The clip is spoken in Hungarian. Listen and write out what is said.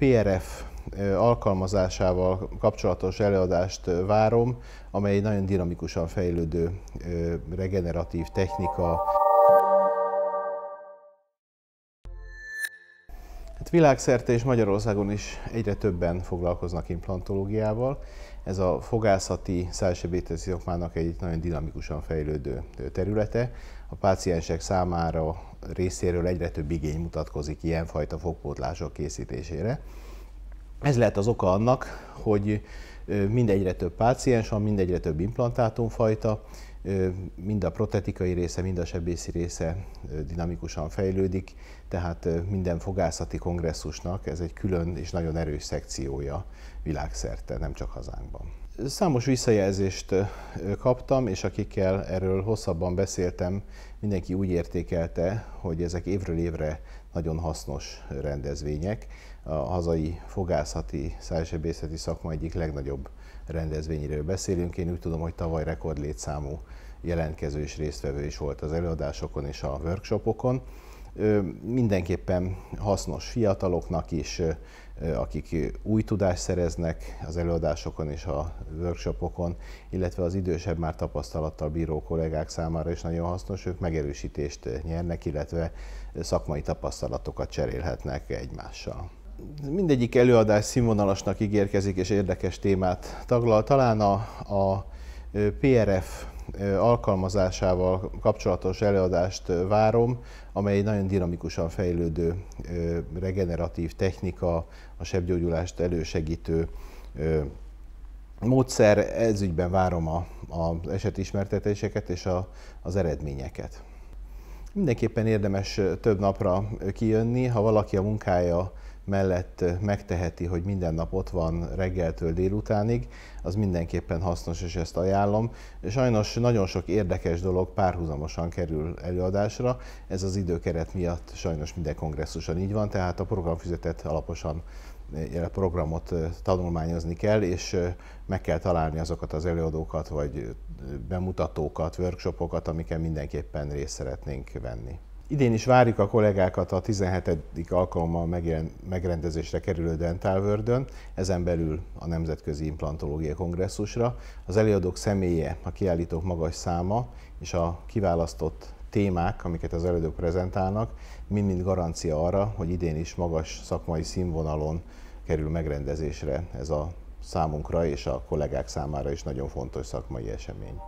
PRF alkalmazásával kapcsolatos előadást várom, amely egy nagyon dinamikusan fejlődő regeneratív technika. Hát világszerte és Magyarországon is egyre többen foglalkoznak implantológiával. Ez a fogászati szájsebészeti okmának egy nagyon dinamikusan fejlődő területe. A páciensek számára részéről egyre több igény mutatkozik ilyenfajta fogpótlások készítésére. Ez lehet az oka annak, hogy mindegyre több páciens van, mindegyre több implantátumfajta, mind a protetikai része, mind a sebészi része dinamikusan fejlődik, tehát minden fogászati kongresszusnak ez egy külön és nagyon erős szekciója világszerte, nem csak hazánkban. Számos visszajelzést kaptam, és akikkel erről hosszabban beszéltem, mindenki úgy értékelte, hogy ezek évről évre nagyon hasznos rendezvények. A hazai fogászati, szájsebészeti szakma egyik legnagyobb rendezvényéről beszélünk. Én úgy tudom, hogy tavaly rekordlétszámú jelentkező és résztvevő is volt az előadásokon és a workshopokon mindenképpen hasznos fiataloknak is, akik új tudást szereznek az előadásokon és a workshopokon, illetve az idősebb már tapasztalattal bíró kollégák számára is nagyon hasznos, ők megerősítést nyernek, illetve szakmai tapasztalatokat cserélhetnek egymással. Mindegyik előadás színvonalasnak ígérkezik és érdekes témát taglal. Talán a, a PRF alkalmazásával kapcsolatos előadást várom, amely egy nagyon dinamikusan fejlődő regeneratív technika, a sebgyógyulást elősegítő módszer. Ez ügyben várom az esetismertetéseket és a, az eredményeket. Mindenképpen érdemes több napra kijönni, ha valaki a munkája mellett megteheti, hogy minden nap ott van reggeltől délutánig, az mindenképpen hasznos, és ezt ajánlom. Sajnos nagyon sok érdekes dolog párhuzamosan kerül előadásra, ez az időkeret miatt sajnos minden kongresszuson így van, tehát a programfüzetet alaposan programot tanulmányozni kell, és meg kell találni azokat az előadókat, vagy bemutatókat, workshopokat, amiken mindenképpen részt szeretnénk venni. Idén is várjuk a kollégákat a 17. alkalommal megjelen, megrendezésre kerülő Dental world ezen belül a Nemzetközi Implantológia Kongresszusra. Az előadók személye, a kiállítók magas száma és a kiválasztott témák, amiket az előadók prezentálnak, mind-mind garancia arra, hogy idén is magas szakmai színvonalon kerül megrendezésre ez a számunkra és a kollégák számára is nagyon fontos szakmai esemény.